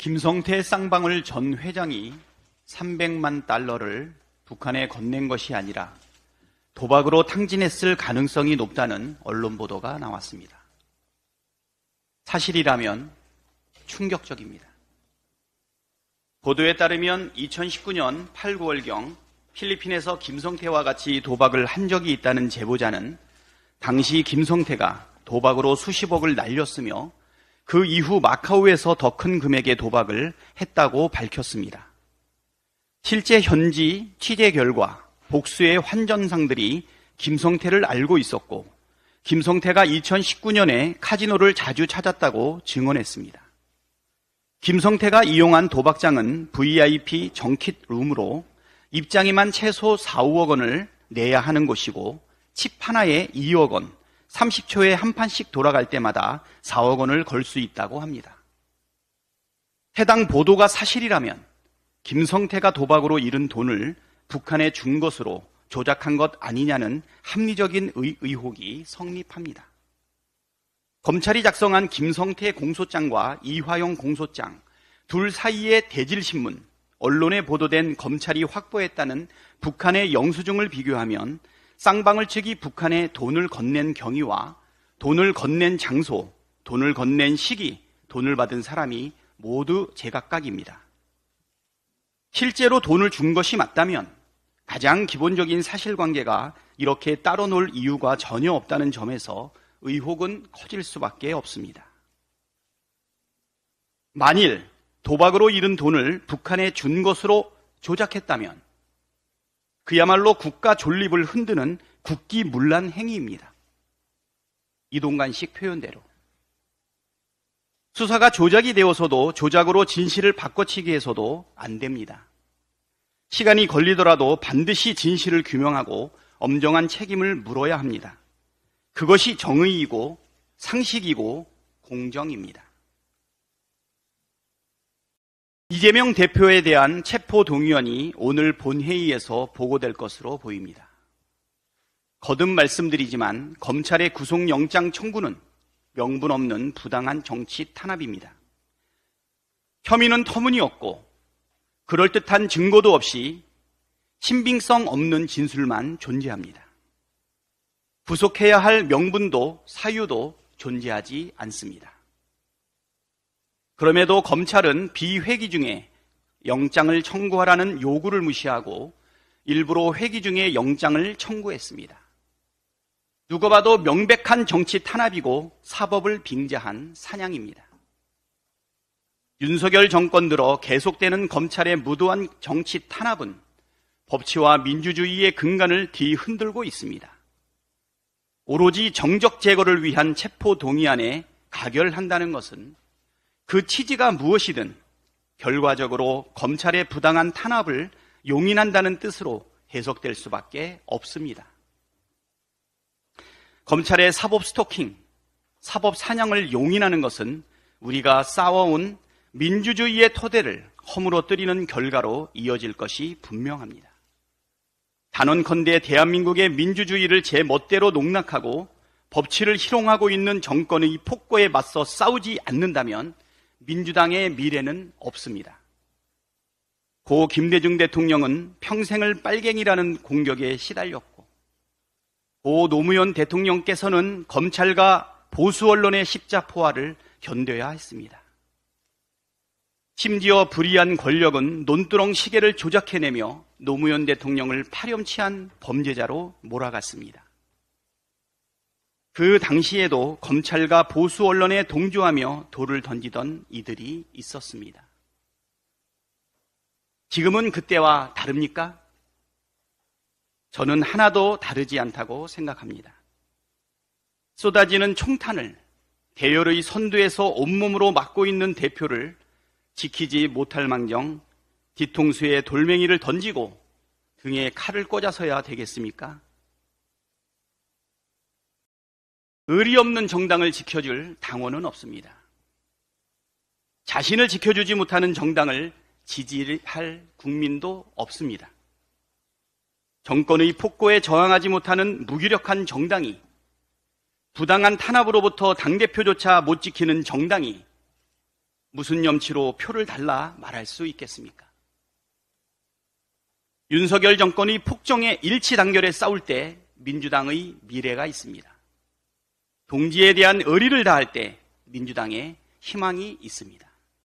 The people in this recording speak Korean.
김성태 쌍방울 전 회장이 300만 달러를 북한에 건넨 것이 아니라 도박으로 탕진했을 가능성이 높다는 언론 보도가 나왔습니다. 사실이라면 충격적입니다. 보도에 따르면 2019년 8, 9월경 필리핀에서 김성태와 같이 도박을 한 적이 있다는 제보자는 당시 김성태가 도박으로 수십억을 날렸으며 그 이후 마카오에서 더 큰 금액의 도박을 했다고 밝혔습니다. 실제 현지 취재 결과 복수의 환전상들이 김성태를 알고 있었고 김성태가 2019년에 카지노를 자주 찾았다고 증언했습니다. 김성태가 이용한 도박장은 VIP 정킷 룸으로 입장에만 최소 4, 5억 원을 내야 하는 곳이고 칩 하나에 2억 원, 30초에 한 판씩 돌아갈 때마다 4억 원을 걸 수 있다고 합니다. 해당 보도가 사실이라면 김성태가 도박으로 잃은 돈을 북한에 준 것으로 조작한 것 아니냐는 합리적인 의, 의혹이 성립합니다. 검찰이 작성한 김성태 공소장과 이화용 공소장 둘 사이의 대질신문, 언론에 보도된 검찰이 확보했다는 북한의 영수증을 비교하면 쌍방울 측이 북한에 돈을 건넨 경위와 돈을 건넨 장소, 돈을 건넨 시기, 돈을 받은 사람이 모두 제각각입니다. 실제로 돈을 준 것이 맞다면 가장 기본적인 사실관계가 이렇게 따로 놀 이유가 전혀 없다는 점에서 의혹은 커질 수밖에 없습니다. 만일 도박으로 잃은 돈을 북한에 준 것으로 조작했다면 그야말로 국가 존립을 흔드는 국기문란 행위입니다. 이동관식 표현대로. 수사가 조작이 되어서도 조작으로 진실을 바꿔치기해서도 안 됩니다. 시간이 걸리더라도 반드시 진실을 규명하고 엄정한 책임을 물어야 합니다. 그것이 정의이고 상식이고 공정입니다. 이재명 대표에 대한 체포 동의원이 오늘 본회의에서 보고될 것으로 보입니다. 거듭 말씀드리지만 검찰의 구속영장 청구는 명분 없는 부당한 정치 탄압입니다. 혐의는 터무니없고 그럴듯한 증거도 없이 신빙성 없는 진술만 존재합니다. 구속해야 할 명분도 사유도 존재하지 않습니다. 그럼에도 검찰은 비회기 중에 영장을 청구하라는 요구를 무시하고 일부러 회기 중에 영장을 청구했습니다. 누가 봐도 명백한 정치 탄압이고 사법을 빙자한 사냥입니다. 윤석열 정권 들어 계속되는 검찰의 무도한 정치 탄압은 법치와 민주주의의 근간을 뒤흔들고 있습니다. 오로지 정적 제거를 위한 체포 동의안에 가결한다는 것은 그 취지가 무엇이든 결과적으로 검찰의 부당한 탄압을 용인한다는 뜻으로 해석될 수밖에 없습니다. 검찰의 사법 스토킹, 사법 사냥을 용인하는 것은 우리가 싸워온 민주주의의 토대를 허물어뜨리는 결과로 이어질 것이 분명합니다. 단언컨대 대한민국의 민주주의를 제 멋대로 농락하고 법치를 희롱하고 있는 정권의 폭거에 맞서 싸우지 않는다면 민주당의 미래는 없습니다. 고 김대중 대통령은 평생을 빨갱이라는 공격에 시달렸고, 고 노무현 대통령께서는 검찰과 보수 언론의 십자포화를 견뎌야 했습니다. 심지어 불의한 권력은 논두렁 시계를 조작해내며 노무현 대통령을 파렴치한 범죄자로 몰아갔습니다. 그 당시에도 검찰과 보수 언론에 동조하며 돌을 던지던 이들이 있었습니다. 지금은 그때와 다릅니까? 저는 하나도 다르지 않다고 생각합니다. 쏟아지는 총탄을 대열의 선두에서 온몸으로 막고 있는 대표를 지키지 못할 망정 뒤통수에 돌멩이를 던지고 등에 칼을 꽂아서야 되겠습니까? 의리 없는 정당을 지켜줄 당원은 없습니다. 자신을 지켜주지 못하는 정당을 지지할 국민도 없습니다. 정권의 폭거에 저항하지 못하는 무기력한 정당이 부당한 탄압으로부터 당대표조차 못 지키는 정당이 무슨 염치로 표를 달라 말할 수 있겠습니까? 윤석열 정권이 폭정에 일치 단결에 싸울 때 민주당의 미래가 있습니다. 동지에 대한 의리를 다할 때 민주당에 희망이 있습니다.